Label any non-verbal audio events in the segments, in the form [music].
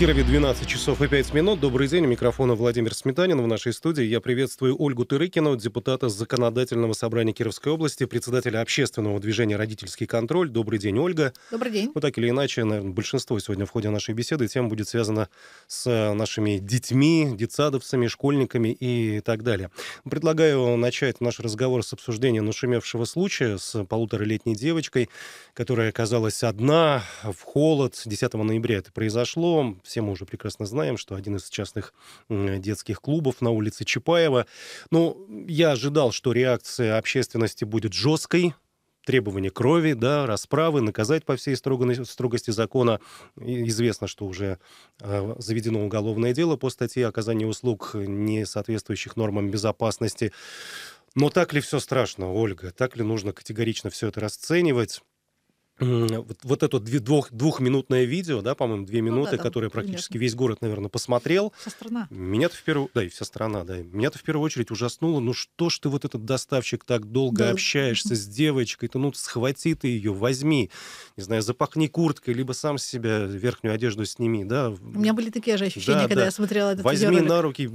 Кирове 12 часов и 5 минут. Добрый день. У микрофона Владимир Сметанин. В нашей студии я приветствую Ольгу Тырыкину, депутата Законодательного собрания Кировской области, председателя общественного движения «Родительский контроль». Добрый день, Ольга. Добрый день. Вот так или иначе, наверное, большинство сегодня в ходе нашей беседы тем будет связано с э, нашими детьми, детсадовцами, школьниками и так далее. Предлагаю начать наш разговор с обсуждения нашумевшего случая с полуторалетней девочкой, которая оказалась одна в холод. 10 ноября это произошло все мы уже прекрасно знаем, что один из частных детских клубов на улице Чапаева. Но ну, я ожидал, что реакция общественности будет жесткой, требования крови, да, расправы, наказать по всей строгости, строгости закона. И известно, что уже э, заведено уголовное дело по статье оказания услуг, не соответствующих нормам безопасности. Но так ли все страшно, Ольга? Так ли нужно категорично все это расценивать? вот, вот это двух, двухминутное видео, да, по-моему, две минуты, ну, да, которое практически примерно. весь город, наверное, посмотрел. Вся страна. Меня-то в первую... Да, и вся страна, да. Меня-то в первую очередь ужаснуло, ну что ж ты вот этот доставщик так долго да. общаешься с девочкой, ты ну схвати ты ее, возьми, не знаю, запахни курткой, либо сам себя верхнюю одежду сними, да. У меня были такие же ощущения, да, когда да. я смотрела этот Возьми на руки,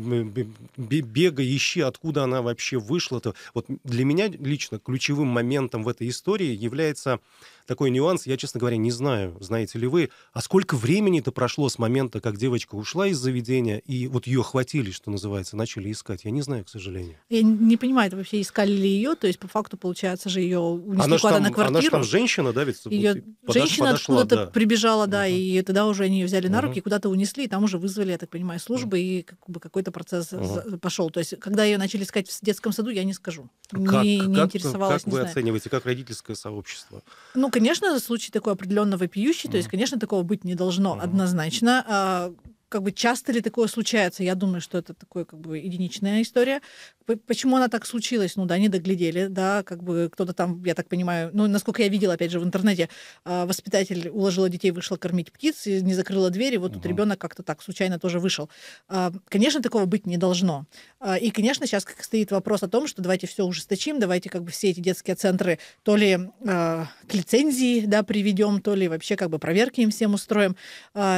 бегай, ищи, откуда она вообще вышла-то. Вот для меня лично ключевым моментом в этой истории является такой нюанс, я, честно говоря, не знаю, знаете ли вы, а сколько времени это прошло с момента, как девочка ушла из заведения, и вот ее хватили, что называется, начали искать. Я не знаю, к сожалению. Я не понимаю, это вообще искали ли ее, то есть по факту, получается же, ее унесли куда-то на квартиру. Она же там женщина, да, ведь? Ее подош, женщина подошла, откуда-то да. прибежала, да, угу. и тогда уже они ее взяли на руки, угу. куда-то унесли, и там уже вызвали, я так понимаю, службы, угу. и как бы какой-то процесс угу. пошел. То есть когда ее начали искать в детском саду, я не скажу. Как, не, не как, интересовалась, Как не вы знаю. оцениваете, как родительское сообщество? Ну, конечно, конечно, случай такой определенного вопиющий, то есть, конечно, такого быть не должно однозначно. А, как бы часто ли такое случается? Я думаю, что это такое как бы единичная история. Почему она так случилась? Ну да, не доглядели, да, как бы кто-то там, я так понимаю, ну, насколько я видела, опять же, в интернете, а, воспитатель уложила детей, вышла кормить птиц, и не закрыла двери, вот угу. тут ребенок как-то так случайно тоже вышел. А, конечно, такого быть не должно. А, и, конечно, сейчас как стоит вопрос о том, что давайте все ужесточим, давайте как бы все эти детские центры то ли к лицензии, да, приведем, то ли вообще как бы проверки им всем устроим.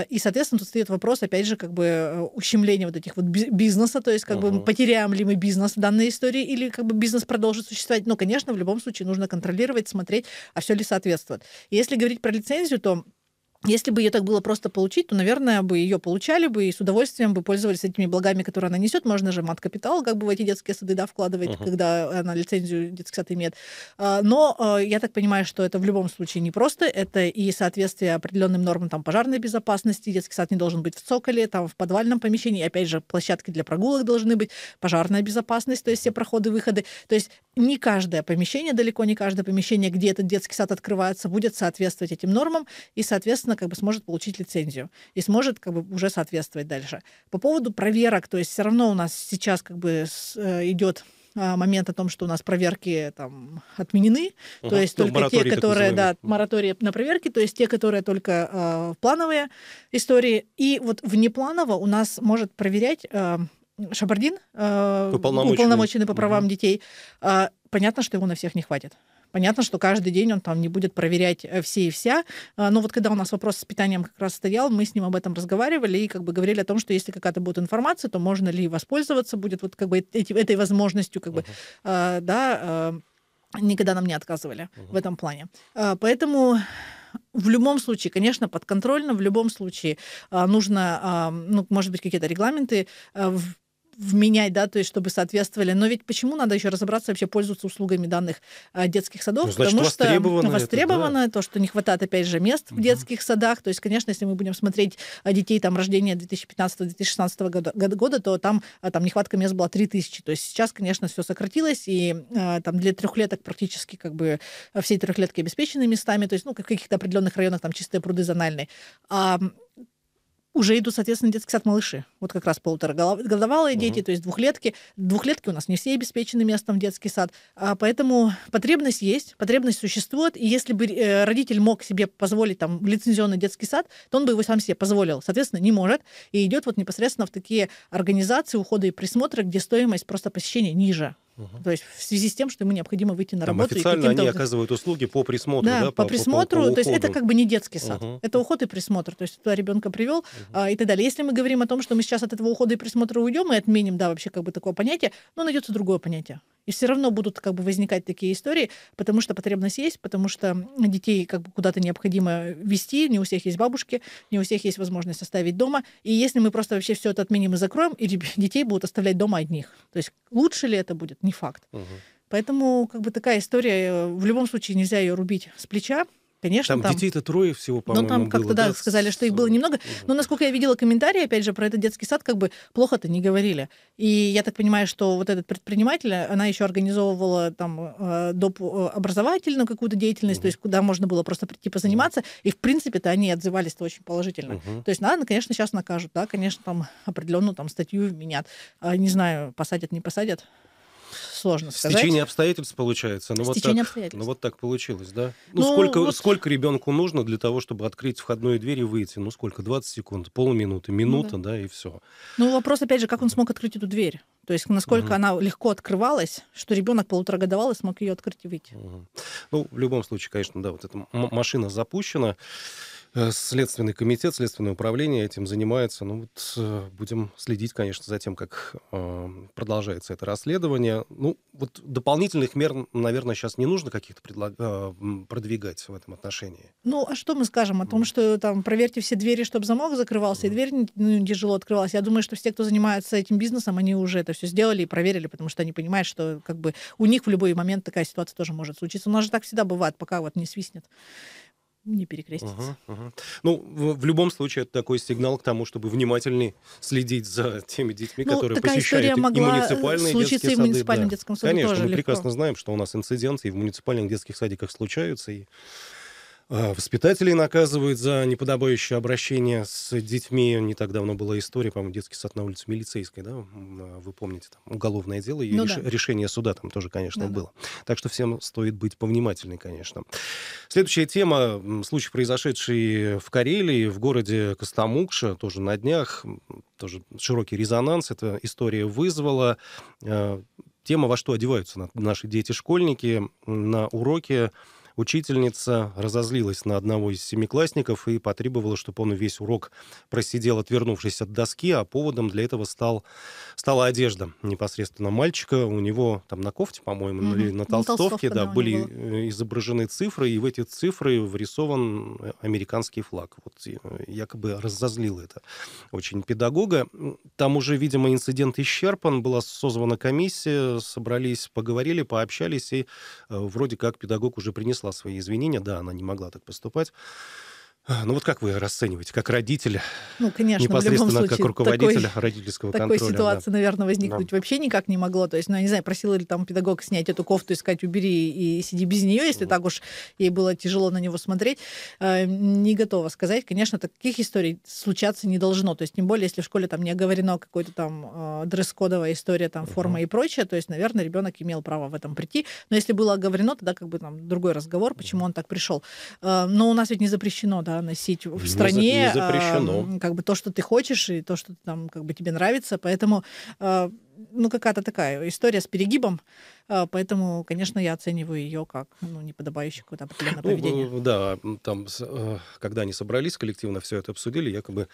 И, соответственно, тут стоит вопрос, опять опять же, как бы э, ущемление вот этих вот бизнеса, то есть как угу. бы потеряем ли мы бизнес в данной истории или как бы бизнес продолжит существовать. Но, конечно, в любом случае нужно контролировать, смотреть, а все ли соответствует. если говорить про лицензию, то если бы ее так было просто получить, то, наверное, бы ее получали бы и с удовольствием бы пользовались этими благами, которые она несет. Можно же мат-капитал как бы в эти детские сады да, вкладывать, uh-huh. когда она лицензию детский сад имеет. А, но а, я так понимаю, что это в любом случае не просто. Это и соответствие определенным нормам там, пожарной безопасности. Детский сад не должен быть в цоколе, там, в подвальном помещении. Опять же, площадки для прогулок должны быть, пожарная безопасность, то есть все проходы-выходы. То есть не каждое помещение, далеко не каждое помещение, где этот детский сад открывается, будет соответствовать этим нормам и, соответственно, соответственно, как бы сможет получить лицензию и сможет как бы уже соответствовать дальше. По поводу проверок, то есть все равно у нас сейчас как бы э, идет а, момент о том, что у нас проверки там отменены, ага, то есть то ну, только те, которые, да, моратории на проверки, то есть те, которые только э, плановые истории, и вот внепланово у нас может проверять э, Шабардин, э, уполномоченный. уполномоченный по правам угу. детей. Э, понятно, что его на всех не хватит. Понятно, что каждый день он там не будет проверять э, все и вся. А, но вот когда у нас вопрос с питанием как раз стоял, мы с ним об этом разговаривали и как бы говорили о том, что если какая-то будет информация, то можно ли воспользоваться будет вот как бы этой возможностью, как uh-huh. бы, а, да, а, никогда нам не отказывали uh-huh. в этом плане. поэтому в любом случае, конечно, подконтрольно, в любом случае нужно, ну, может быть, какие-то регламенты вменять, да, то есть чтобы соответствовали. Но ведь почему надо еще разобраться вообще пользоваться услугами данных э, детских садов? Ну, значит, потому что востребовано, востребовано это, да. то, что не хватает, опять же, мест в детских садах. То есть, конечно, если мы будем смотреть э, детей там рождения 2015-2016 года, года, то там, э, там нехватка мест была 3000. То есть сейчас, конечно, все сократилось, и там для трехлеток практически как бы все трехлетки обеспечены местами, то есть ну, как в каких-то определенных районах там чистые пруды зональные. А уже идут, соответственно, детский сад малыши вот как раз полуторагодовалые угу. дети, то есть двухлетки. Двухлетки у нас не все обеспечены местом в детский сад. А поэтому потребность есть, потребность существует. И если бы э, родитель мог себе позволить там лицензионный детский сад, то он бы его сам себе позволил. Соответственно, не может. И идет вот непосредственно в такие организации ухода и присмотра, где стоимость просто посещения ниже. Угу. То есть в связи с тем, что ему необходимо выйти на Там работу. Официально они оказывают услуги по присмотру. Да, да по, по присмотру. По, по, по то есть это как бы не детский сад. Угу. Это уход и присмотр. То есть туда ребенка привел угу. а, и так далее. Если мы говорим о том, что мы сейчас от этого ухода и присмотра уйдем и отменим, да, вообще как бы такое понятие, но найдется другое понятие. И все равно будут как бы возникать такие истории, потому что потребность есть, потому что детей как бы куда-то необходимо вести, не у всех есть бабушки, не у всех есть возможность оставить дома. И если мы просто вообще все это отменим и закроем, и детей будут оставлять дома одних. То есть лучше ли это будет, не факт. Угу. Поэтому как бы такая история, э, в любом случае нельзя ее рубить с плеча, Конечно, там, там детей-то трое всего, по-моему, Ну, там как-то, да, да, сказали, что их было э, немного. Но, насколько я видела комментарии, опять же, про этот детский сад как бы плохо-то не говорили. И я так понимаю, что вот этот предприниматель, она еще организовывала там э, доп. Э, образовательную какую-то деятельность, угу. то есть куда можно было просто прийти позаниматься. Угу. И, в принципе-то, они отзывались-то очень положительно. Угу. То есть, надо, конечно, сейчас накажут, да, конечно, там определенную там статью вменят. А не знаю, посадят, не посадят сложно сказать. Стечение обстоятельств получается. Ну, Стечение вот так, обстоятельств. Ну, вот так получилось, да? Ну, ну сколько, вот... сколько ребенку нужно для того, чтобы открыть входную дверь и выйти? Ну, сколько? 20 секунд, полминуты, минута, ну, да. да, и все. Ну, вопрос, опять же, как он смог открыть эту дверь? То есть насколько угу. она легко открывалась, что ребенок полуторагодовалый смог ее открыть и выйти. Угу. Ну, в любом случае, конечно, да, вот эта машина запущена. Э, Следственный комитет, Следственное управление этим занимается. Ну вот э, будем следить, конечно, за тем, как э, продолжается это расследование. Ну вот дополнительных мер, наверное, сейчас не нужно каких-то предлаг... продвигать в этом отношении. Ну а что мы скажем о том, что там проверьте все двери, чтобы замок закрывался, и дверь ну, тяжело открывалась. Я думаю, что все, кто занимается этим бизнесом, они уже это все сделали и проверили, потому что они понимают, что как бы у них в любой момент такая ситуация тоже может случиться. У нас же так всегда бывает, пока вот не свистнет не перекреститься. Угу, угу. Ну, в, в любом случае, это такой сигнал к тому, чтобы внимательнее следить за теми детьми, ну, которые такая посещают история могла и муниципальные случиться детские и в муниципальном сады, детском саду Конечно, тоже мы легко. прекрасно знаем, что у нас инциденты и в муниципальных детских садиках случаются, и а, воспитателей наказывают за неподобающее обращение с детьми. Не так давно была история, по-моему, детский сад на улице Милицейской, да, а, вы помните, там уголовное дело и ну, реш... да. решение суда там тоже, конечно, да, было. Да. Так что всем стоит быть повнимательнее, конечно. Следующая тема, случай, произошедший в Карелии, в городе Костомукша, тоже на днях, тоже широкий резонанс эта история вызвала. А, тема, во что одеваются наши дети-школьники на уроке Учительница разозлилась на одного из семиклассников и потребовала, чтобы он весь урок просидел, отвернувшись от доски, а поводом для этого стал, стала одежда непосредственно мальчика. У него там на кофте, по-моему, mm-hmm. или на толстовке, да, да были э, изображены цифры, и в эти цифры врисован э, американский флаг. Вот э, якобы разозлил это очень педагога. Там уже, видимо, инцидент исчерпан, была созвана комиссия, собрались, поговорили, пообщались, и э, вроде как педагог уже принесла принесла свои извинения. Да, она не могла так поступать. А, ну вот как вы расцениваете, как родитель, ну, конечно, непосредственно в любом случае, как руководитель такой, родительского такой контроля? Такой ситуации, да. наверное, возникнуть да. вообще никак не могло. То есть, ну, я не знаю, просила ли там педагог снять эту кофту и сказать, убери и сиди без нее, если mm. так уж ей было тяжело на него смотреть. А, не готова сказать. Конечно, таких историй случаться не должно. То есть, тем более, если в школе там не оговорено какой-то там а, дресс-кодовая история, там, форма mm и прочее, то есть, наверное, ребенок имел право в этом прийти. Но если было оговорено, тогда как бы там другой разговор, почему mm он так пришел. Но у нас ведь не запрещено, да, носить в стране. не запрещено. А, как бы то, что ты хочешь, и то, что там как бы тебе нравится. Поэтому а, ну, какая-то такая история с перегибом, а, поэтому, конечно, я оцениваю ее как ну, неподобающее какое-то определенное ну, поведение. Ну, да, там, э, когда они собрались коллективно, все это обсудили, якобы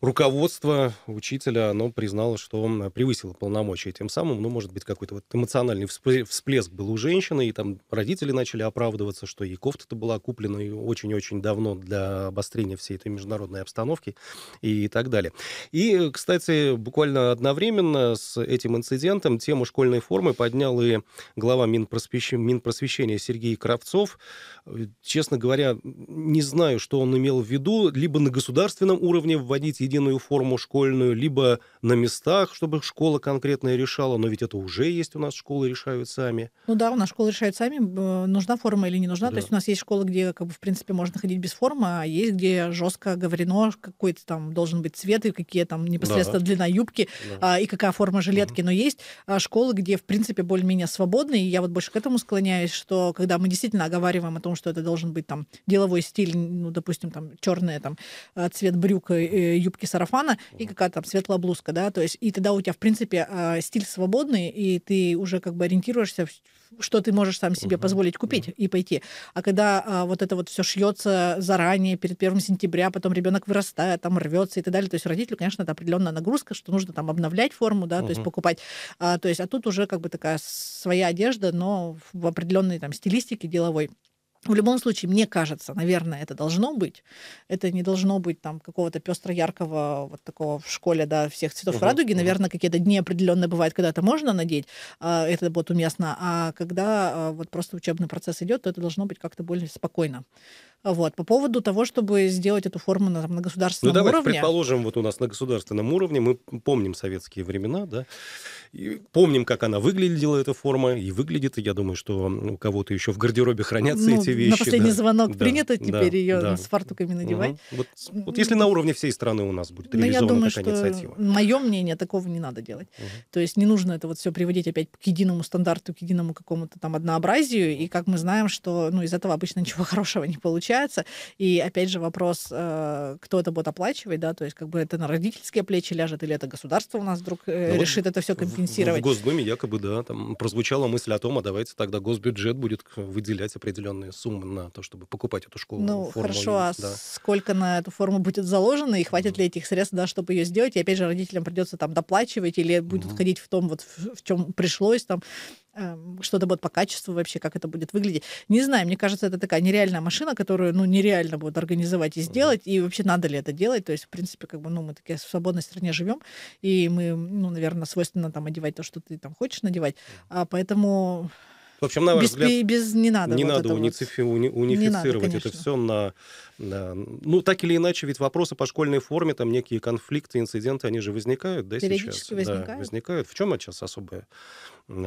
руководство учителя, оно признало, что он превысило полномочия, тем самым, ну, может быть, какой-то вот эмоциональный всплеск был у женщины, и там родители начали оправдываться, что ей кофта-то была куплена очень-очень давно для обострения всей этой международной обстановки и так далее. И, кстати, буквально одновременно с этим этим инцидентом тему школьной формы поднял и глава Минпросвещ... Минпросвещения Сергей Кравцов. Честно говоря, не знаю, что он имел в виду. Либо на государственном уровне вводить единую форму школьную, либо на местах, чтобы школа конкретная решала. Но ведь это уже есть у нас, школы решают сами. Ну да, у нас школы решают сами, нужна форма или не нужна. Да. То есть у нас есть школы, где, как бы, в принципе, можно ходить без формы, а есть, где жестко говорено, какой-то там должен быть цвет и какие там непосредственно да. длина юбки да. а, и какая форма жилетки практике, но есть а, школы, где, в принципе, более-менее свободны, и я вот больше к этому склоняюсь, что когда мы действительно оговариваем о том, что это должен быть там деловой стиль, ну, допустим, там черный там а, цвет брюк, э, э, юбки сарафана и какая-то там светлая блузка, да, то есть и тогда у тебя, в принципе, а, стиль свободный, и ты уже как бы ориентируешься что ты можешь сам себе угу. позволить купить угу. и пойти. А когда а, вот это вот все шьется заранее, перед первым сентября, потом ребенок вырастает, там рвется и так далее, то есть родителю, конечно, это определенная нагрузка, что нужно там обновлять форму, да, угу. то есть покупать. А, то есть, а тут уже как бы такая своя одежда, но в определенной там стилистике деловой. В любом случае, мне кажется, наверное, это должно быть. Это не должно быть там какого-то пестро-яркого вот такого в школе, да, всех цветов угу, радуги. Угу. Наверное, какие-то дни определенные бывают, когда это можно надеть, а, это будет уместно. А когда а, вот просто учебный процесс идет, то это должно быть как-то более спокойно. Вот. По поводу того, чтобы сделать эту форму на, там, на государственном ну, давайте, уровне. предположим, вот у нас на государственном уровне, мы помним советские времена, да, и помним, как она выглядела, эта форма, и выглядит, я думаю, что у ну, кого-то еще в гардеробе хранятся ну, эти вещи. На последний да. звонок да, принято да, теперь да, ее да. с фартуками надевать. Угу. Вот, вот если на уровне всей страны у нас будет реализована ну, Но я думаю, такая что инициатива. Мое мнение, такого не надо делать. Угу. То есть не нужно это вот все приводить опять к единому стандарту, к единому какому-то там однообразию, и как мы знаем, что ну, из этого обычно ничего [laughs] хорошего не получается получается. И опять же вопрос, э, кто это будет оплачивать, да, то есть как бы это на родительские плечи ляжет, или это государство у нас вдруг э, ну, решит это все компенсировать. В, в Госдуме якобы, да, там прозвучала мысль о том, а давайте тогда госбюджет будет выделять определенные суммы на то, чтобы покупать эту школу. Ну, форму, хорошо, а да. сколько на эту форму будет заложено, и хватит mm-hmm. ли этих средств, да, чтобы ее сделать, и опять же родителям придется там доплачивать, или будут mm-hmm. ходить в том, вот в, в чем пришлось там Эм, что-то будет по качеству вообще, как это будет выглядеть. Не знаю, мне кажется, это такая нереальная машина, которую, ну, нереально будет организовать и сделать, и вообще надо ли это делать. То есть, в принципе, как бы, ну, мы такие в свободной стране живем, и мы, ну, наверное, свойственно там одевать то, что ты там хочешь надевать. А поэтому... В общем, на ваш без, взгляд, без, не надо, не вот надо унифици- уни- унифицировать не надо, это все на, на... Ну, так или иначе, ведь вопросы по школьной форме, там некие конфликты, инциденты, они же возникают, да, Периодически сейчас? Возникают. Да, возникают. В чем сейчас особое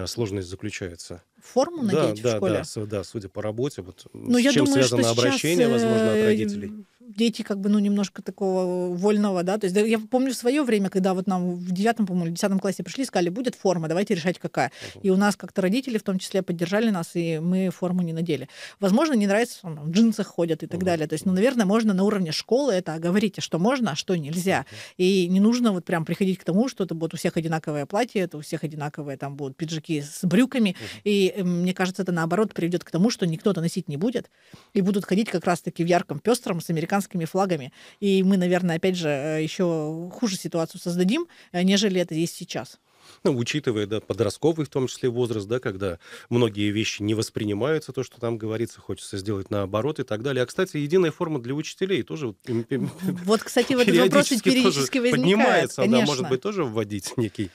сложность заключается? форму надеть да, в школе? Да, да, да. судя по работе. Вот, Но ну, с я чем думаю, связано обращение, сейчас, возможно, от э, родителей? Дети как бы, ну, немножко такого э, вольного, да. То есть да, я помню в свое время, когда вот нам в девятом, по-моему, десятом классе пришли, сказали, будет форма, давайте решать, какая. Угу. И у нас как-то родители в том числе поддержали нас, и мы форму не надели. Возможно, не нравится, он, в джинсах ходят и так угу. далее. То есть, ну, наверное, можно на уровне школы это говорите, а что можно, а что нельзя. Угу. И не нужно вот прям приходить к тому, что это будет у всех одинаковое платье, это у всех одинаковые там будут пиджаки с брюками, угу. и мне кажется, это наоборот приведет к тому, что никто это носить не будет, и будут ходить как раз-таки в ярком пестром с американскими флагами. И мы, наверное, опять же, э, еще хуже ситуацию создадим, э, нежели это есть сейчас. Ну, учитывая, да, подростковый в том числе возраст, да, когда многие вещи не воспринимаются, то, что там говорится, хочется сделать наоборот и так далее. А, кстати, единая форма для учителей тоже... Вот, кстати, вот этот вопрос периодически возникает. Поднимается, конечно. А, да, может быть, тоже вводить некий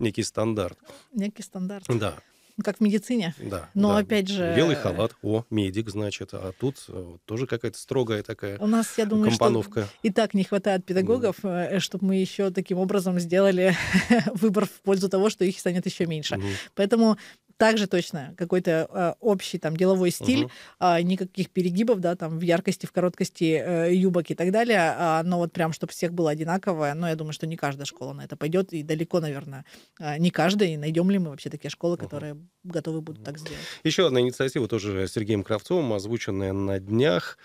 некий стандарт. Некий стандарт. Да как в медицине. Да. Но да. опять же... Белый халат, о, медик, значит, а тут э, тоже какая-то строгая такая У нас, я думаю, компоновка. что и так не хватает педагогов, mm. чтобы мы еще таким образом сделали [laughs] выбор в пользу того, что их станет еще меньше. Mm. Поэтому также точно какой-то э, общий там деловой стиль, угу. э, никаких перегибов, да, там в яркости, в короткости э, юбок и так далее, э, но вот прям, чтобы всех было одинаковое, но я думаю, что не каждая школа на это пойдет, и далеко, наверное, э, а, не каждая, и найдем ли мы вообще такие школы, угу. которые готовы будут угу. так сделать. Еще одна инициатива тоже Сергеем Кравцовым, озвученная на днях,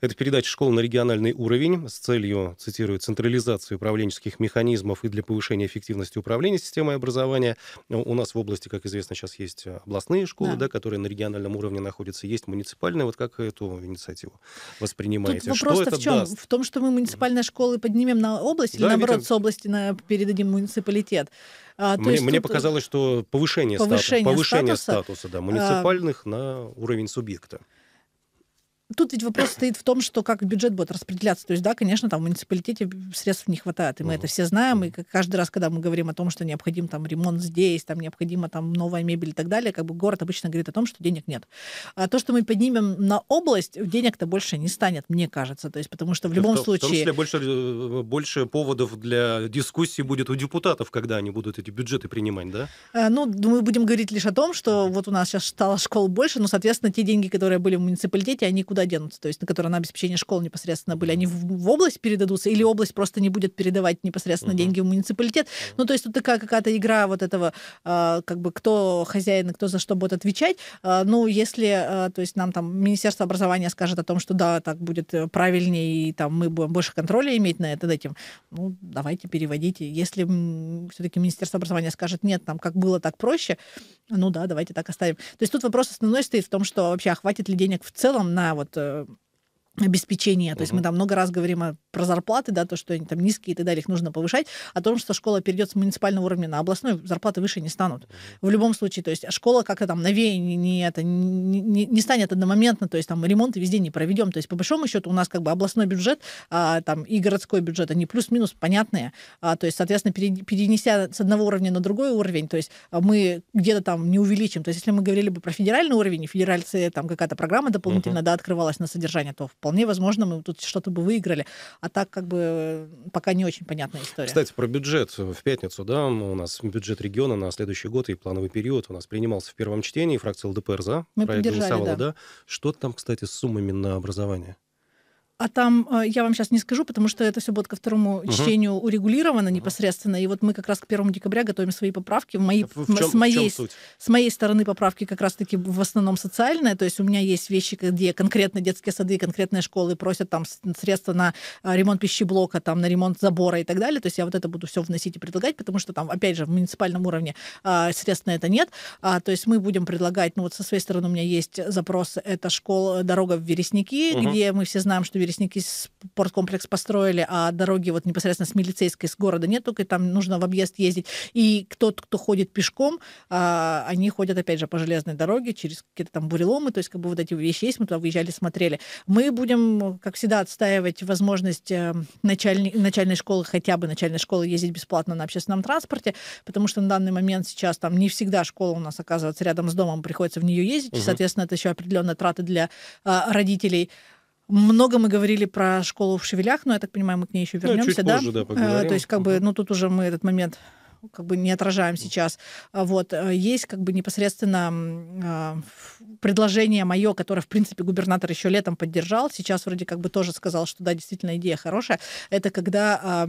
это передача школ на региональный уровень с целью, цитирую, централизации управленческих механизмов и для повышения эффективности управления системой образования. У нас в области, как известно, сейчас есть областные школы, да. Да, которые на региональном уровне находятся, есть муниципальные. Вот как эту инициативу воспринимаете? Тут вопрос что это в чем? Даст? В том, что мы муниципальные школы поднимем на область да, или, наоборот, ведь... с области на... передадим муниципалитет? А, мне, мне тут... Э, показалось, что повышение, повышение, статус, повышение статуса, статуса да, а, муниципальных а... на уровень субъекта. Тут ведь вопрос стоит в том, что как бюджет будет распределяться. То есть, да, конечно, там в муниципалитете средств не хватает, и мы uh-huh. это все знаем, и каждый раз, когда мы говорим о том, что необходим там ремонт здесь, там необходимо там новая мебель и так далее, как бы город обычно говорит о том, что денег нет. А то, что мы поднимем на область, денег-то больше не станет, мне кажется. То есть, потому что в любом в, случае... В том числе больше, э, больше поводов для дискуссии будет у депутатов, когда они будут эти бюджеты принимать, да? А, ну, мы будем говорить лишь о том, что вот у нас сейчас стало школ больше, но, соответственно, те деньги, которые были в муниципалитете, они куда куда денутся, то есть на которые на обеспечение школ непосредственно были, они в, в область передадутся или область просто не будет передавать непосредственно деньги в муниципалитет. Ну, то есть тут такая какая-то игра вот этого, а, как бы кто хозяин и кто за что будет отвечать. А, ну, если, а, то есть нам там Министерство образования скажет о том, что да, так будет э, правильнее, и там мы будем больше контроля иметь на это, этим, ну, давайте переводите. Если все-таки Министерство образования скажет, нет, там как было, так проще, ну да, давайте так оставим. То есть тут вопрос основной стоит в том, что вообще а хватит ли денег в целом на вот wat э, обеспечения. Угу. То есть мы там много раз говорим о, про зарплаты, да, то, что они там низкие и так далее, их нужно повышать, о том, что школа перейдет с муниципального уровня на областной, зарплаты выше не станут. В любом случае, то есть школа как-то там новее не, не, это, не, не, не станет одномоментно, то есть там ремонты везде не проведем. То есть по большому счету у нас как бы областной бюджет а, там, и городской бюджет, они плюс-минус понятные. А, то есть, соответственно, перенеся с одного уровня на другой уровень, то есть а, мы где-то там не увеличим. То есть если мы говорили бы про федеральный уровень, и федеральцы там какая-то программа дополнительно угу. да, открывалась на содержание, то вполне возможно, мы тут что-то бы выиграли. А так как бы пока не очень понятная история. Кстати, про бюджет. В пятницу, да, у нас бюджет региона на следующий год и плановый период у нас принимался в первом чтении, фракция ЛДПР за, мы проект голосовала, да. да. Что там, кстати, с суммами на образование? А там э, я вам сейчас не скажу, потому что это все будет ко второму угу. чтению урегулировано угу. непосредственно. И вот мы как раз к первому декабря готовим свои поправки. мои, а в чем, с, моей, с моей стороны поправки как раз-таки в основном социальные. То есть у меня есть вещи, где конкретно детские сады, конкретные школы просят там средства на э, ремонт пищеблока, там на ремонт забора и так далее. То есть я вот это буду все вносить и предлагать, потому что там, опять же, в муниципальном уровне а, средств на это нет. А, то есть мы будем предлагать, ну вот со своей стороны у меня есть запрос, это школа, э, дорога в Вересники, угу. где мы все знаем, что Вересники спорткомплекс построили, а дороги вот непосредственно с милицейской, с города нет, только там нужно в объезд ездить. И тот, кто ходит пешком, а, они ходят, опять же, по железной дороге через какие-то там буреломы, то есть как бы вот эти вещи есть, мы туда выезжали, смотрели. Мы будем, как всегда, отстаивать возможность э, начальной, начальной школы, хотя бы начальной школы ездить бесплатно на общественном транспорте, потому что на данный момент сейчас там не всегда школа у нас оказывается рядом с домом, приходится в нее ездить, угу. и, соответственно, это еще определенные траты для а, родителей. Много мы говорили про школу в Шевелях, но я так понимаю, мы к ней еще ну, вернемся, да? Чуть позже, да э, поговорим. То есть, как бы, ну тут уже мы этот момент как бы не отражаем сейчас. А вот. Э, есть как бы непосредственно а, предложение мое, которое, в принципе, губернатор еще летом поддержал. Сейчас вроде как бы тоже сказал, что да, действительно идея хорошая. Это когда а,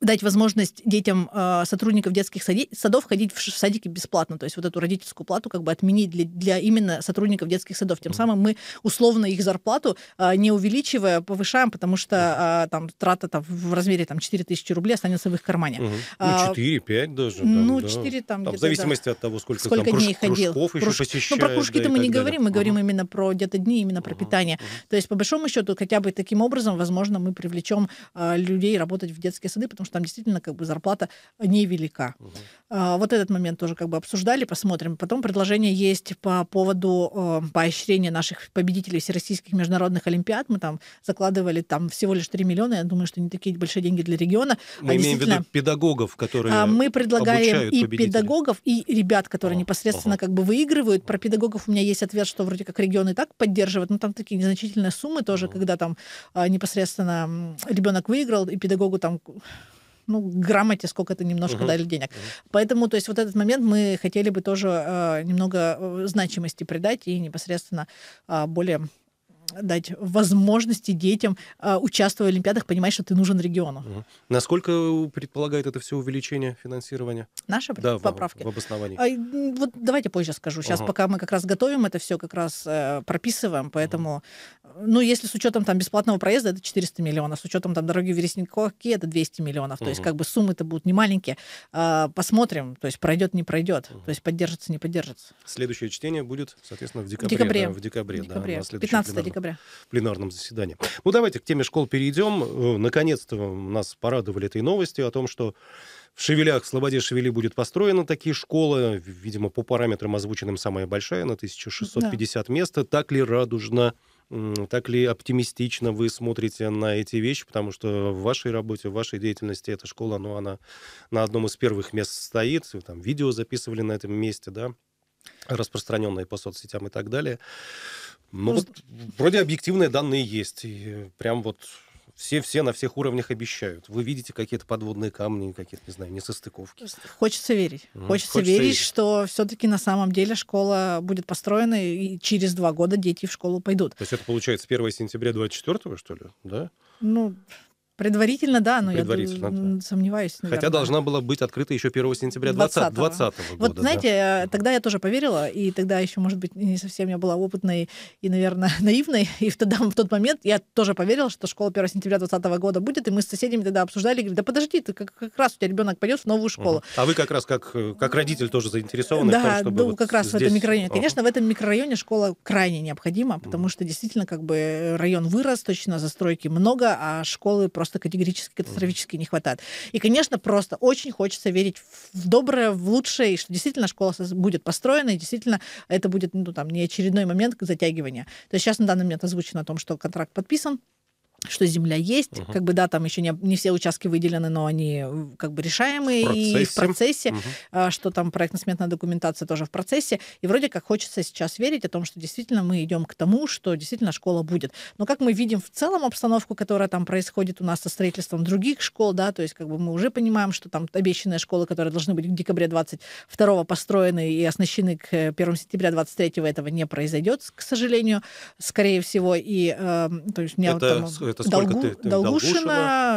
дать возможность детям а, сотрудников детских садов ходить в садики бесплатно, то есть вот эту родительскую плату как бы отменить для, для именно сотрудников детских садов. Тем самым мы условно их зарплату а, не увеличивая повышаем, потому что а, там трата там, в размере там 4 тысячи рублей останется в их кармане. Угу. Ну 4, 5 даже. Там, ну 4 там, там В зависимости да. от того, сколько, сколько там, дней круж, ходил. Кружков Круж... еще посещает, ну про кружки-то да, мы не говорим, мы угу. говорим именно про где-то дни, именно про угу. питание. Угу. То есть по большому счету хотя бы таким образом, возможно, мы привлечем людей работать в детские сады, потому что там действительно как бы зарплата невелика. Угу. вот этот момент тоже как бы обсуждали, посмотрим. Потом предложение есть по поводу э, поощрения наших победителей всероссийских международных олимпиад. Мы там закладывали там всего лишь 3 миллиона. Я думаю, что не такие большие деньги для региона. А мы а имеем в виду педагогов, которые а, Мы предлагаем и педагогов, и ребят, которые о, непосредственно о. как бы выигрывают. Про педагогов у меня есть ответ, что вроде как регионы так поддерживают, но там такие незначительные суммы тоже, о. когда там непосредственно ребенок выиграл, и педагогу там ну, грамоте, сколько это немножко угу. дали денег. Угу. Поэтому, то есть, вот этот момент мы хотели бы тоже э, немного э, значимости придать и непосредственно э, более дать возможности детям, э, участвовать в Олимпиадах, понимать, что ты нужен региону. Угу. Насколько предполагает это все увеличение финансирования? Наши да, поправки. В, в обосновании. А, вот давайте позже скажу. Сейчас, угу. пока мы как раз готовим это все, как раз э, прописываем, поэтому угу ну, если с учетом там бесплатного проезда, это 400 миллионов, с учетом там дороги в Вересниковке, это 200 миллионов. То есть как бы суммы-то будут не маленькие. А, посмотрим, то есть пройдет, не пройдет, то есть поддержится, не поддержится. Следующее чтение будет, соответственно, в декабре. декабре. Да, в декабре, декабре. Да, на 15 пленарном, декабря. пленарном заседании. Ну, давайте к теме школ перейдем. Э, наконец-то нас порадовали этой новостью о том, что в Шевелях, в Слободе Шевели будет построена такие школы, видимо, по параметрам озвученным самая большая, на 1650 да. мест. Так ли радужно так ли оптимистично вы смотрите на эти вещи, потому что в вашей работе, в вашей деятельности эта школа, ну, она на одном из первых мест стоит, вы там видео записывали на этом месте, да, распространенные по соцсетям и так далее. Ну, ну вот, вроде объективные данные есть, и прям вот все-все на всех уровнях обещают. Вы видите какие-то подводные камни, какие-то, не знаю, несостыковки. Хочется верить. Mm, хочется, хочется верить, верить, что все-таки на самом деле школа будет построена, и через два года дети в школу пойдут. То есть это получается 1 сентября 24 что ли, да? Ну, Предварительно, да, но Предварительно, я да. сомневаюсь. Наверное. Хотя должна была быть открыта еще 1 сентября 2020 года. Вот знаете, да. Э, тогда я тоже поверила, и тогда еще, может быть, не совсем я была опытной и, наверное, [laughs] наивной. И тогда, в тот момент я тоже поверила, что школа 1 сентября 2020 года будет, и мы с соседями тогда обсуждали, говорили, да подожди, ты как, как раз у тебя ребенок пойдет в новую школу. Uh-huh. А вы как раз как, э, как родитель тоже заинтересованы да, в том, чтобы... Да, ну, вот как раз здесь... в этом микрорайоне. Uh-huh. Конечно, в этом микрорайоне школа крайне необходима, потому uh-huh. что действительно как бы э, район вырос, точно застройки много, а школы просто просто категорически, катастрофически не хватает. И, конечно, просто очень хочется верить в доброе, в лучшее, и что действительно школа будет построена, и действительно это будет ну, там, не очередной момент затягивания. То есть сейчас на данный момент озвучено о том, что контракт подписан, что земля есть, угу. как бы да, там еще не, не все участки выделены, но они э, как бы решаемые в и в процессе, угу. что там проектно-сметная документация тоже в процессе, и вроде как хочется сейчас верить о том, что действительно мы идем к тому, что действительно школа будет. Но как мы видим в целом обстановку, которая там происходит у нас со строительством других школ, да, то есть как бы мы уже понимаем, что там обещанные школы, которые должны быть в декабре 22 построены и оснащены к 1 э, сентября 23 этого не произойдет, к сожалению, скорее всего, и э, то есть у меня это там это сколько Долгу... ты, ты Долгушина,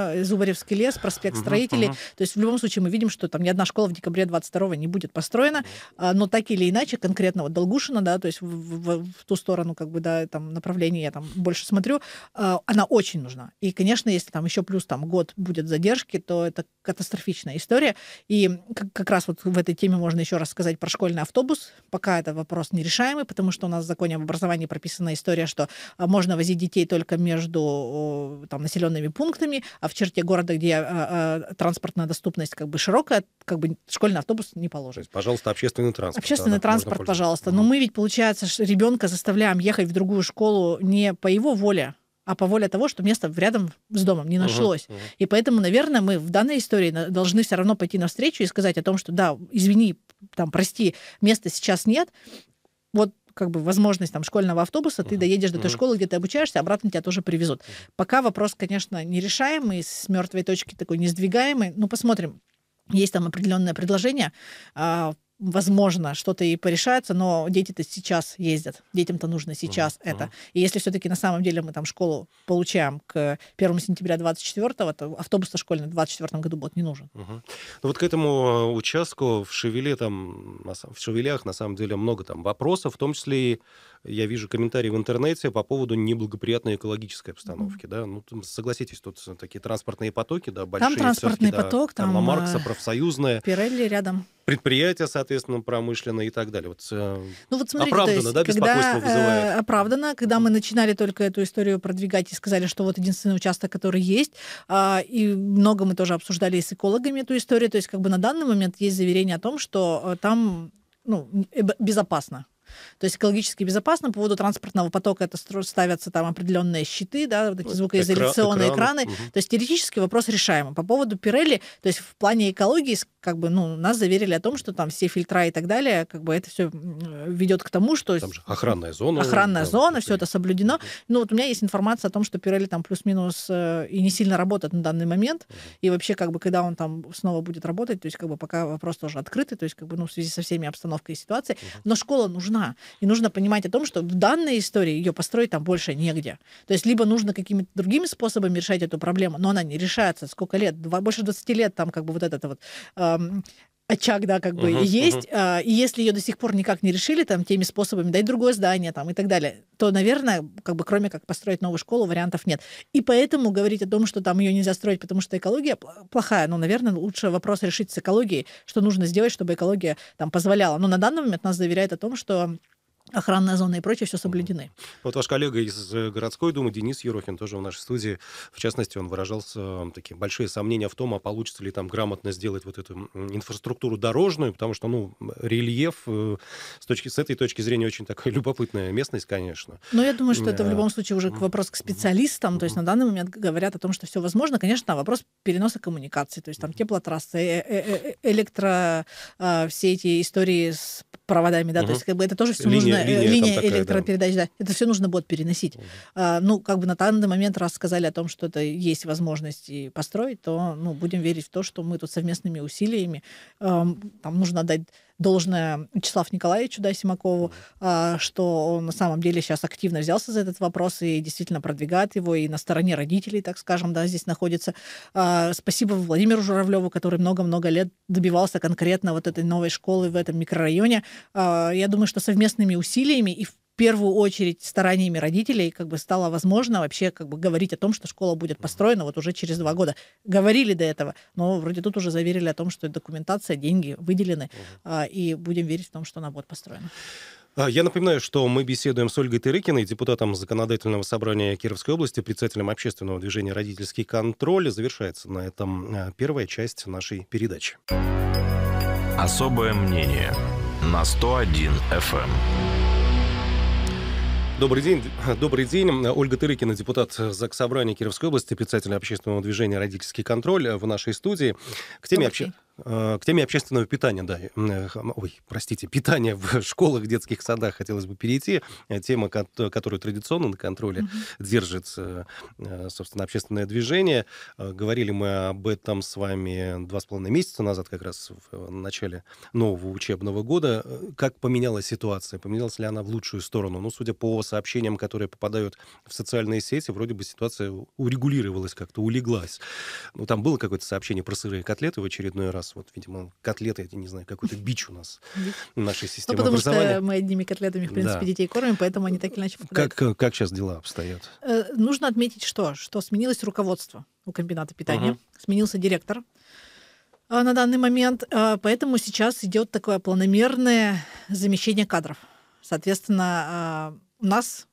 Долгушина, Зубаревский лес, проспект угу, Строителей. Угу. То есть в любом случае мы видим, что там ни одна школа в декабре 22 не будет построена, а, но так или иначе конкретно вот Долгушина, да, то есть в, в, в ту сторону как бы да там направление я там больше смотрю, а, она очень нужна. И конечно, если там еще плюс там год будет задержки, то это катастрофичная история. И как раз вот в этой теме можно еще раз сказать про школьный автобус. Пока это вопрос нерешаемый, потому что у нас в законе об образовании прописана история, что а, можно возить детей только между там, населенными пунктами, а в черте города, где а, а, транспортная доступность как бы широкая, как бы школьный автобус не положен. То есть, пожалуйста, общественный транспорт. Общественный транспорт, пожалуйста. Но мы ведь, получается, ребенка заставляем ехать в другую школу не по его воле, а по воле того, что места рядом с домом не нашлось. Uh-huh, uh-huh. И поэтому, наверное, мы в данной истории должны все равно пойти навстречу и сказать о том, что да, извини, там, прости, места сейчас нет. Вот как бы возможность там школьного автобуса, ты доедешь до той школы, где ты обучаешься, обратно тебя тоже привезут. Пока вопрос, конечно, нерешаемый, с мертвой точки такой не сдвигаемый. Ну, посмотрим. Есть там определенное предложение а, возможно, что-то и порешается, но дети-то сейчас ездят, детям-то нужно сейчас mm-hmm. это. И если все-таки на самом деле мы там школу получаем к 1 сентября 24-го, то автобус школьный в 24 году будет не нужен. Mm-hmm. Ну вот к этому э, участку в Шевеле там, в Шевелях на самом деле много там вопросов, в том числе и я вижу комментарии в интернете по поводу неблагоприятной экологической обстановки, mm-hmm. да, ну согласитесь, тут такие транспортные потоки, да, большие. Там транспортный поток, да, там, э, там профсоюзная. Пирелли рядом предприятия, соответственно, промышленные и так далее. Вот, э, ну вот смотрите, оправдано, есть, да, беспокойство когда, э, вызывает. Оправдано, когда мы начинали только эту историю продвигать и сказали, что вот единственный участок, который есть, а, и много мы тоже обсуждали с экологами эту историю, то есть как бы на данный момент есть заверение о том, что э, там ну, безопасно. То есть экологически безопасно, по поводу транспортного потока это ставятся там определенные щиты, да, вот такие звукоизоляционные экраны. экраны. Угу. То есть теоретически вопрос решаемый. По поводу Пирелли, то есть в плане экологии, как бы, ну, нас заверили о том, что там все фильтра и так далее, как бы это все ведет к тому, что... Там же охранная зона. Охранная там, зона, все это соблюдено. Да. Ну, вот у меня есть информация о том, что Пирелли там плюс-минус э, и не сильно работает на данный момент. Угу. И вообще, как бы, когда он там снова будет работать, то есть, как бы, пока вопрос тоже открытый, то есть, как бы, ну, в связи со всеми обстановкой и ситуацией. Угу. Но школа нужна должна. И нужно понимать о том, что в данной истории ее построить там больше негде. То есть либо нужно какими-то другими способами решать эту проблему, но она не решается. Сколько лет? Два, больше 20 лет там как бы вот этот вот эм, очаг, да, как бы uh-huh, есть, uh-huh. А, и если ее до сих пор никак не решили там теми способами, дать другое здание там и так далее, то, наверное, как бы кроме как построить новую школу, вариантов нет. И поэтому говорить о том, что там ее нельзя строить, потому что экология плохая, ну, наверное, лучше вопрос решить с экологией, что нужно сделать, чтобы экология там позволяла. Но на данный момент нас заверяет о том, что охранная зона и прочее, все соблюдены. Вот ваш коллега из э, городской думы Денис Ерохин тоже в нашей студии, в частности, он выражался такие большие сомнения в том, а получится ли там грамотно сделать вот эту инфраструктуру дорожную, потому что, ну, рельеф э, с, точки, с этой точки зрения очень такая [laughs] любопытная местность, конечно. Но ну, я думаю, что это в любом случае уже вопрос к специалистам, то есть на данный момент говорят о том, что все возможно. Конечно, вопрос переноса коммуникаций, то есть там теплотрассы, э, электро, а, все эти истории с проводами, да, то есть как бы это тоже все нужно линия, э, линия такая, электропередач, да. да, это все нужно будет переносить. Угу. А, ну, как бы на данный момент, раз сказали о том, что это есть возможность построить, то, ну, будем верить в то, что мы тут совместными усилиями, эм, там нужно дать должное Вячеславу Николаевичу да, Симакову, а, что он на самом деле сейчас активно взялся за этот вопрос и действительно продвигает его и на стороне родителей, так скажем, да, здесь находится. А, спасибо Владимиру Журавлеву, который много-много лет добивался конкретно вот этой новой школы в этом микрорайоне. А, я думаю, что совместными усилиями и в первую очередь стараниями родителей как бы стало возможно вообще как бы говорить о том, что школа будет построена вот уже через два года. Говорили до этого, но вроде тут уже заверили о том, что документация, деньги выделены, угу. и будем верить в том, что она будет построена. А, я напоминаю, что мы беседуем с Ольгой Тырыкиной, депутатом Законодательного собрания Кировской области, председателем общественного движения «Родительский контроль». Завершается на этом а, первая часть нашей передачи. Особое мнение на 101 FM. Добрый день. Добрый день. Ольга Тырыкина, депутат ЗАГС Собрания Кировской области, писатель общественного движения «Родительский контроль» в нашей студии. К теме, обще... Э, к теме общественного питания, да, э, ой, простите, питания в [laughs] школах, детских садах хотелось бы перейти. Э, тема, которую традиционно на контроле mm-hmm. держит, собственно, общественное движение. Говорили мы об этом с вами два с половиной месяца назад, как раз в начале нового учебного года. Как поменялась ситуация? Поменялась ли она в лучшую сторону? Ну, судя по сообщениям, которые попадают в социальные сети, вроде бы ситуация урегулировалась как-то, улеглась. Ну, там было какое-то сообщение про сырые котлеты в очередной раз нас, вот, видимо, котлеты, я не знаю, какой-то бич у нас нашей системы ну, потому что мы одними котлетами, в принципе, детей кормим, поэтому они так или иначе Как, э, как сейчас дела обстоят? Э, нужно отметить что? Что сменилось руководство у комбината питания, сменился директор э, на данный момент, поэтому сейчас идет такое планомерное замещение кадров. Соответственно, у нас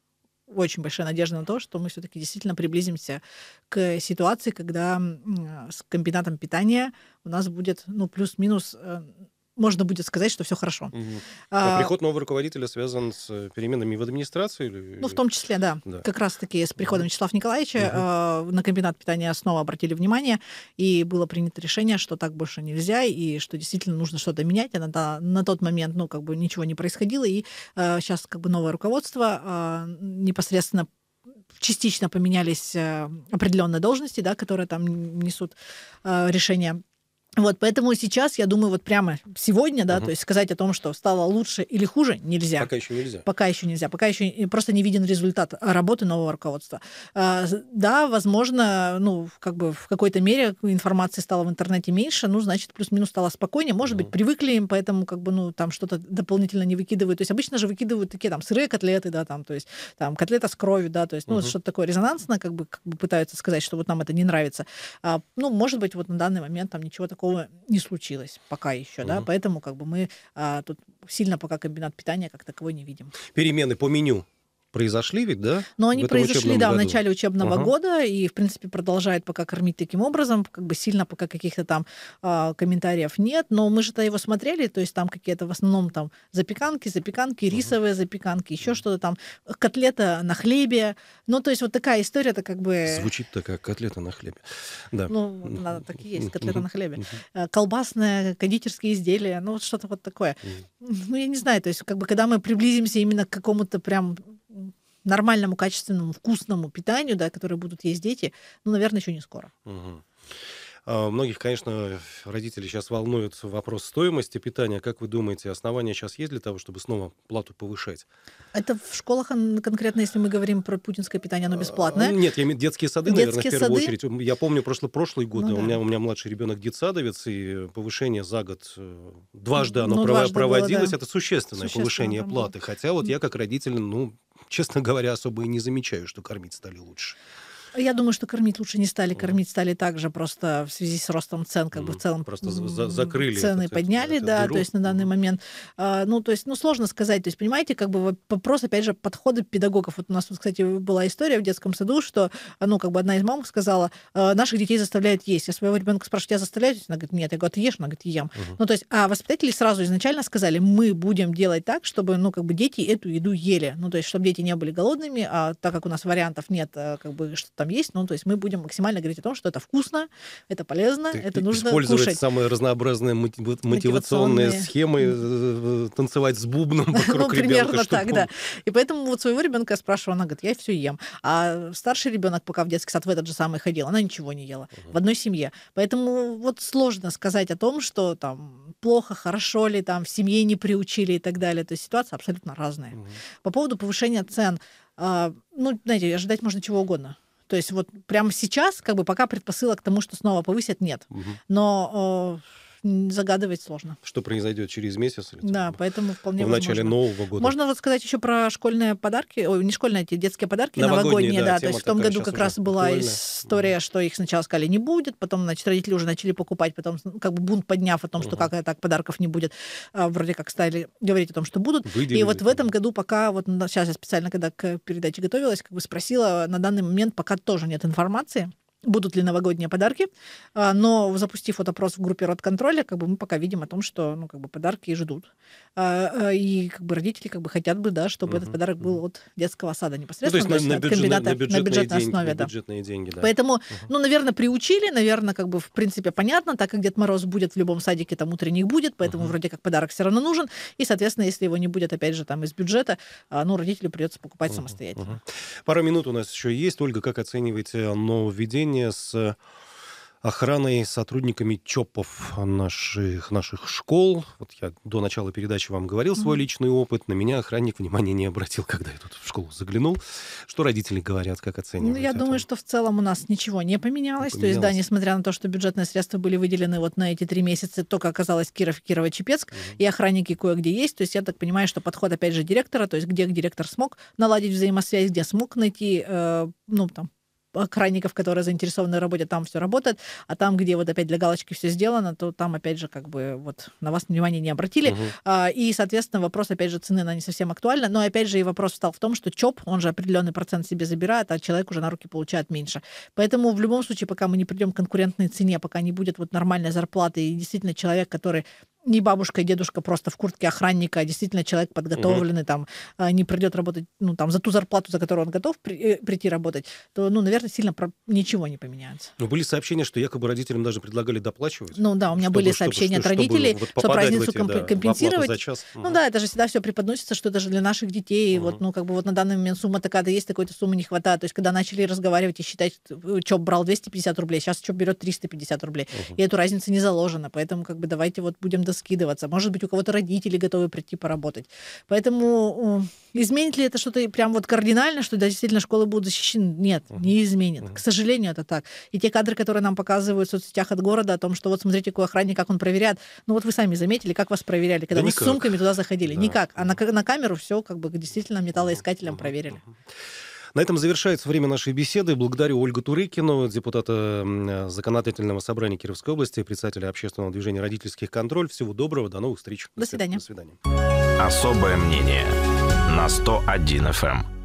очень большая надежда на то, что мы все-таки действительно приблизимся к ситуации, когда с комбинатом питания у нас будет ну, плюс-минус э, можно будет сказать, что все хорошо. Угу. А, а, приход нового руководителя связан с э, переменами в администрации? Или... Ну, в том числе, да. да. Как раз-таки с приходом угу. Вячеслава Николаевича угу. а, на комбинат питания снова обратили внимание, и было принято решение, что так больше нельзя, и что действительно нужно что-то менять. А на, тот момент, ну, как бы ничего не происходило, и а, сейчас как бы новое руководство а, непосредственно частично поменялись э, определенные должности, да, которые там несут а, решения вот, поэтому сейчас, я думаю, вот прямо сегодня, да, угу. то есть сказать о том, что стало лучше или хуже, нельзя. Пока еще нельзя. Пока еще нельзя. Пока еще просто не виден результат работы нового руководства. А, да, возможно, ну, как бы в какой-то мере информации стало в интернете меньше, ну, значит, плюс-минус стало спокойнее. Может угу. быть, ну. привыкли им, поэтому как бы, ну, там что-то дополнительно не выкидывают. То есть обычно же выкидывают такие там сырые котлеты, да, там, то есть там котлета с кровью, да, то есть, ну, угу. что-то такое резонансное, как бы, как бы пытаются сказать, что вот нам это не нравится. А, ну, может быть, вот на данный момент там ничего такого такого не случилось пока еще, угу. да, поэтому как бы мы а, тут сильно пока комбинат питания как таковой не видим. Перемены по меню произошли ведь, да? Но они произошли, да, году. в начале учебного угу. года и, в принципе, продолжает пока кормить таким образом, как бы сильно пока каких-то там э, комментариев нет, но мы же-то его смотрели, то есть там какие-то в основном там запеканки, запеканки, рисовые запеканки, еще что-то там, котлета на хлебе, ну, то есть вот такая история-то как бы... звучит такая котлета на хлебе, да. Ну, надо так и есть, котлета на хлебе. Э, колбасные кондитерские изделия, ну, вот что-то вот такое. Ну, я не знаю, то есть как бы когда мы приблизимся именно к какому-то прям нормальному, качественному, вкусному питанию, да, которое будут есть дети, ну, наверное, еще не скоро. Угу. Многих, конечно, родители сейчас волнует вопрос стоимости питания. Как вы думаете, основания сейчас есть для того, чтобы снова плату повышать? Это в школах конкретно, если мы говорим про путинское питание, оно бесплатное? А, нет, я имею детские сады, детские наверное, в первую сады? очередь. Я помню прошло прошлый год, ну, да. у, меня, у меня младший ребенок детсадовец, и повышение за год э, дважды оно ну, дважды проводилось. Было, да. Это существенное, существенное повышение там, платы. Хотя вот я как родитель, ну, честно говоря, особо и не замечаю, что кормить стали лучше. Я думаю, что кормить лучше не стали. Кормить стали также просто в связи с ростом цен, как бы в целом. Просто за закрыли. Цены это, э, подняли, это, да, дыру. то есть на данный момент. А, ну, то есть, ну, сложно сказать. То есть, понимаете, как бы вопрос, опять же, подходы педагогов. Вот у нас, вот, кстати, была история в детском саду, что, а, ну, как бы одна из мам сказала, а, наших детей заставляют есть. Я своего ребенка спрашиваю, тебя заставляют? Она говорит, нет. Я говорю, ты ешь? Она говорит, ем. Угу. Ну, то есть, а воспитатели сразу изначально сказали, мы будем делать так, чтобы, ну, как бы дети эту еду ели. Ну, то есть, чтобы дети не были голодными, а так как у нас вариантов нет, как бы, что там там есть. Ну, то есть мы будем максимально говорить о том, что это вкусно, это полезно, Ты это нужно использовать кушать. самые разнообразные мотивационные, мотивационные схемы, э, э, танцевать с бубном [laughs] вокруг Ну, примерно ребенка, так, да. И поэтому вот своего ребенка спрашиваю, она говорит, я все ем. А старший ребенок, пока в детский сад в этот же самый ходил, она ничего не ела. Угу. В одной семье. Поэтому вот сложно сказать о том, что там плохо, хорошо ли, там в семье не приучили и так далее. То есть ситуация абсолютно разная. Угу. По поводу повышения цен, а, ну, знаете, ожидать можно чего угодно. То есть вот прямо сейчас, как бы пока предпосылок к тому, что снова повысят, нет. Угу. Но э, загадывать сложно. Что произойдет через месяц? Или, да, поэтому вполне В возможно. начале Нового года. Можно рассказать еще про школьные подарки, ой, не школьные, эти детские подарки, новогодние, новогодние да. да тема, то есть в том году как раз была актуальна. история, что их сначала сказали не будет, потом, значит, родители уже начали покупать, потом ну, как бы бунт подняв о том, что угу. как так подарков не будет, а, вроде как стали говорить о том, что будут. Выделили. И вот в этом году пока, вот сейчас ну, я специально, когда к передаче готовилась, как бы спросила, на данный момент пока тоже нет информации будут ли новогодние подарки. А, но запустив вот опрос в группе родконтроля, как бы мы пока видим о том, что ну, как бы подарки ждут. А, а, и как бы родители как бы хотят бы, да, чтобы угу, этот подарок угу. был от детского сада непосредственно. Ну, то есть, на, на, бюджет, на, на, бюджетные на бюджетной деньги, основе. На бюджетные да. деньги, да. Поэтому, угу. ну, наверное, приучили, наверное, как бы в принципе понятно, так как Дед Мороз будет в любом садике, там утренних будет, поэтому угу. вроде как подарок все равно нужен. И, соответственно, если его не будет, опять же, там из бюджета, ну, родителю придется покупать угу, самостоятельно. Угу. Пару минут у нас еще есть. Ольга, как оцениваете нововведение? обсуждение с э, охраной сотрудниками ЧОПов наших, наших школ. Вот я до начала передачи вам говорил свой личный опыт. На меня охранник внимания не обратил, [laughs] когда я тут в школу заглянул. Что родители говорят, как ну, оценивают? Ну, я это? думаю, что в целом у нас ничего не поменялось. не поменялось. То есть, да, несмотря на то, что бюджетные средства были выделены вот на эти три месяца, только оказалось Киров, Кирово-Чепецк, mm и охранники кое-где есть. То есть, я так понимаю, что подход, опять же, директора, то есть, где директор смог наладить взаимосвязь, где смог найти, э, ну, там, охранников, которые заинтересованы в работе, там все работает, а там, где вот опять для галочки все сделано, то там опять же как бы вот на вас внимания не обратили. Угу. А, и, соответственно, вопрос опять же цены, она не совсем актуальна, но опять же и вопрос стал в том, что ЧОП, он же определенный процент себе забирает, а человек уже на руки получает меньше. Поэтому в любом случае, пока мы не придем к конкурентной цене, пока не будет вот нормальной зарплаты и действительно человек, который не бабушка и дедушка просто в куртке охранника, а действительно человек подготовленный, угу. там, а, не придет работать, ну, там, за ту зарплату, за которую он готов при, э, прийти работать, то, ну, наверное, сильно про... ничего не поменяется. Ну, были сообщения, что якобы родителям даже предлагали доплачивать. Ну, да, у меня чтобы, были сообщения чтобы, от родителей, чтобы, вот чтобы разницу эти, комп... да, компенсировать. За час. Ну, да, это же всегда все преподносится, что это же для наших детей, угу. вот, ну, как бы вот на данный момент сумма такая-то есть, такой-то суммы не хватает. То есть, когда начали разговаривать и считать, ЧОП э, брал 250 рублей, сейчас ЧОП берет 350 рублей, угу. и эту разницу не заложено, поэтому, как бы, давайте вот будем до скидываться. Может быть, у кого-то родители готовы прийти поработать. Поэтому изменит ли это что-то прям вот кардинально, что действительно школы будут защищены? Нет, угу. не изменит. Угу. К сожалению, это так. И те кадры, которые нам показывают в соцсетях от города о том, что вот смотрите, какой охранник, как он проверяет. Ну вот вы сами заметили, как вас проверяли, когда да вы никак. с сумками туда заходили. Да. Никак. А на, на камеру все как бы действительно металлоискателем угу. проверили. Угу. На этом завершается время нашей беседы. Благодарю Ольгу Турыкину, депутата э, Законодательного собрания Кировской области, председателя общественного движения «Родительских контроль». Всего доброго, до новых встреч. До свидания. До свидания. Особое мнение на 101 FM.